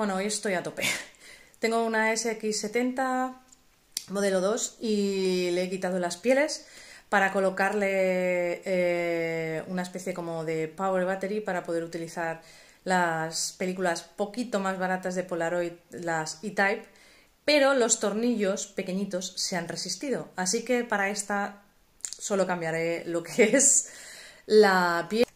Bueno, hoy estoy a tope. Tengo una SX70 modelo 2 y le he quitado las pieles para colocarle eh, una especie como de power battery para poder utilizar las películas poquito más baratas de Polaroid, las E-Type, pero los tornillos pequeñitos se han resistido. Así que para esta solo cambiaré lo que es la piel.